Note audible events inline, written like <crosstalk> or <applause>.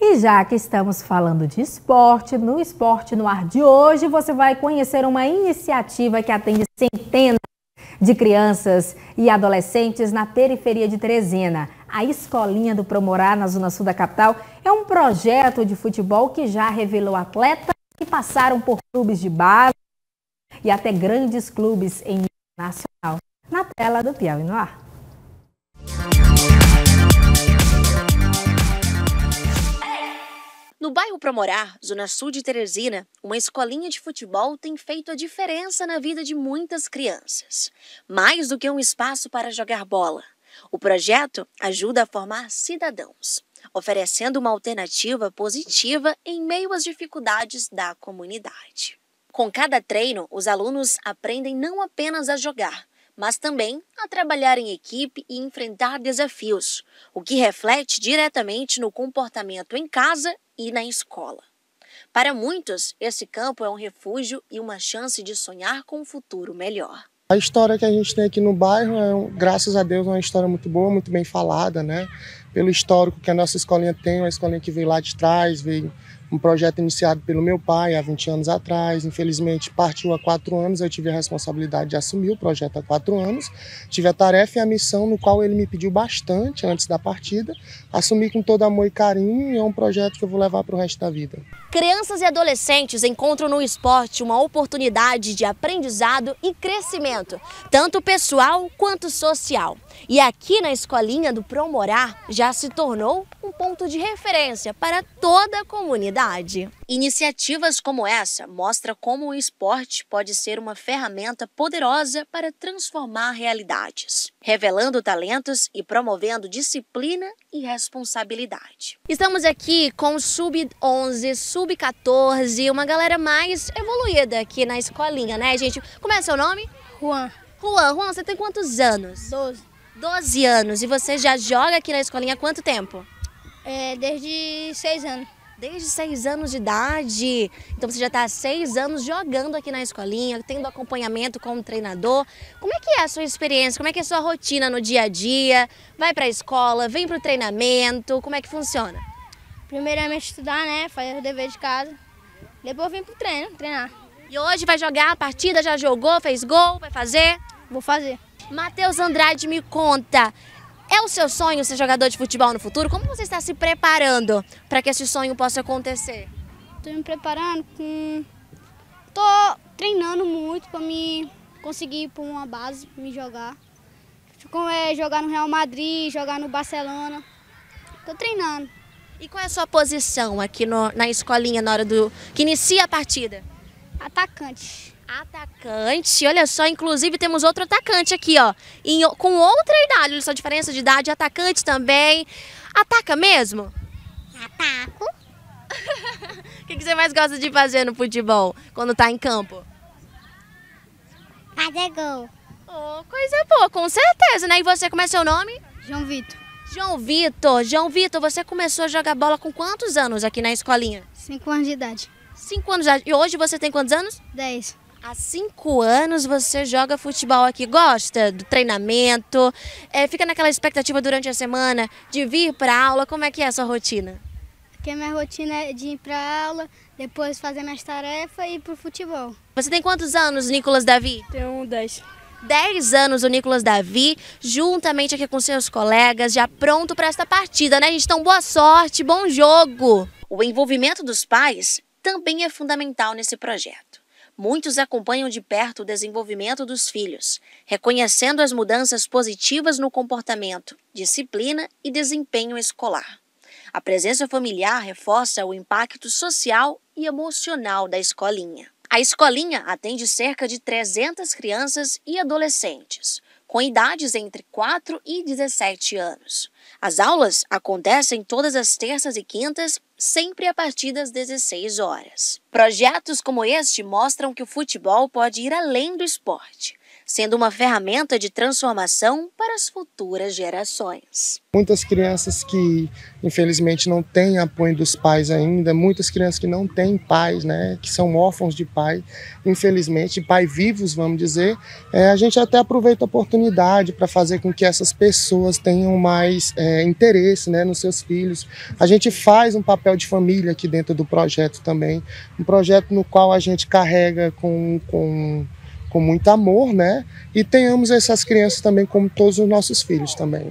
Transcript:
E já que estamos falando de esporte, no Esporte no Ar de hoje você vai conhecer uma iniciativa que atende centenas de crianças e adolescentes na periferia de Trezena. A Escolinha do Promorá, na Zona Sul da capital, é um projeto de futebol que já revelou atletas que passaram por clubes de base e até grandes clubes em nacional. Na tela do Piauí no Ar. No bairro Pra Morar, zona sul de Teresina, uma escolinha de futebol tem feito a diferença na vida de muitas crianças. Mais do que um espaço para jogar bola, o projeto ajuda a formar cidadãos, oferecendo uma alternativa positiva em meio às dificuldades da comunidade. Com cada treino, os alunos aprendem não apenas a jogar, mas também a trabalhar em equipe e enfrentar desafios, o que reflete diretamente no comportamento em casa e na escola. Para muitos, esse campo é um refúgio e uma chance de sonhar com um futuro melhor. A história que a gente tem aqui no bairro é, graças a Deus, é uma história muito boa, muito bem falada, né? Pelo histórico que a nossa escolinha tem, uma escolinha que veio lá de trás, veio um projeto iniciado pelo meu pai há 20 anos atrás. Infelizmente, partiu há quatro anos. Eu tive a responsabilidade de assumir o projeto há quatro anos. Tive a tarefa e a missão, no qual ele me pediu bastante antes da partida. Assumi com todo amor e carinho. E é um projeto que eu vou levar para o resto da vida. Crianças e adolescentes encontram no esporte uma oportunidade de aprendizado e crescimento, tanto pessoal quanto social. E aqui na escolinha do Promorar já se tornou um ponto de referência para toda a comunidade. Iniciativas como essa mostram como o esporte pode ser uma ferramenta poderosa para transformar realidades, revelando talentos e promovendo disciplina e responsabilidade. Estamos aqui com o sub-11, sub-14, uma galera mais evoluída aqui na escolinha, né, gente? Como é seu nome? Juan. Juan, Juan, você tem quantos anos? 12. 12 anos. E você já joga aqui na escolinha há quanto tempo? É, desde 6 anos. Desde 6 anos de idade. Então você já está há 6 anos jogando aqui na escolinha, tendo acompanhamento como treinador. Como é que é a sua experiência? Como é que é a sua rotina no dia a dia? Vai para a escola, vem para o treinamento, como é que funciona? Primeiramente é estudar, né? Fazer o dever de casa. Depois vim pro treino, treinar. E hoje vai jogar a partida, já jogou, fez gol, vai fazer? Vou fazer. Matheus Andrade, me conta, é o seu sonho ser jogador de futebol no futuro? Como você está se preparando para que esse sonho possa acontecer? Estou me preparando com... Estou treinando muito para me conseguir ir para uma base, me jogar. Como é jogar no Real Madrid, jogar no Barcelona. Estou treinando. E qual é a sua posição aqui no, na escolinha na hora do que inicia a partida? Atacante. Atacante, olha só, inclusive temos outro atacante aqui, ó, em, com outra idade, olha só a diferença de idade, atacante também. Ataca mesmo? Ataco. <laughs> O que, que, você mais gosta de fazer no futebol, quando tá em campo? Fazer gol. Oh, coisa boa, com certeza, né? E você, como é seu nome? João Vitor. João Vitor, João Vitor, você começou a jogar bola com quantos anos aqui na escolinha? Cinco anos de idade. Cinco anos de idade. E hoje você tem quantos anos? Dez. Há cinco anos você joga futebol aqui, gosta do treinamento, é, fica naquela expectativa durante a semana de vir para aula, como é que é a sua rotina? Porque minha rotina é de ir para aula, depois fazer minhas tarefas e ir para o futebol. Você tem quantos anos, Nicolas Davi? Tenho dez. Dez anos o Nicolas Davi, juntamente aqui com seus colegas, já pronto para esta partida, né? A gente, então boa sorte, bom jogo! O envolvimento dos pais também é fundamental nesse projeto muitos acompanham de perto o desenvolvimento dos filhos, reconhecendo as mudanças positivas no comportamento, disciplina e desempenho escolar. A presença familiar reforça o impacto social e emocional da escolinha. A escolinha atende cerca de 300 crianças e adolescentes, com idades entre 4 e 17 anos. As aulas acontecem todas as terças e quintas sempre a partir das 16 horas. Projetos como este mostram que o futebol pode ir além do esporte sendo uma ferramenta de transformação para as futuras gerações. Muitas crianças que, infelizmente, não têm apoio dos pais ainda, muitas crianças que não têm pais, né, que são órfãos de pai, infelizmente, pai vivos, vamos dizer, é, a gente até aproveita a oportunidade para fazer com que essas pessoas tenham mais é, interesse né, nos seus filhos. A gente faz um papel de família aqui dentro do projeto também, um projeto no qual a gente carrega com, com com muito amor, né? E tenhamos essas crianças também como todos os nossos filhos também.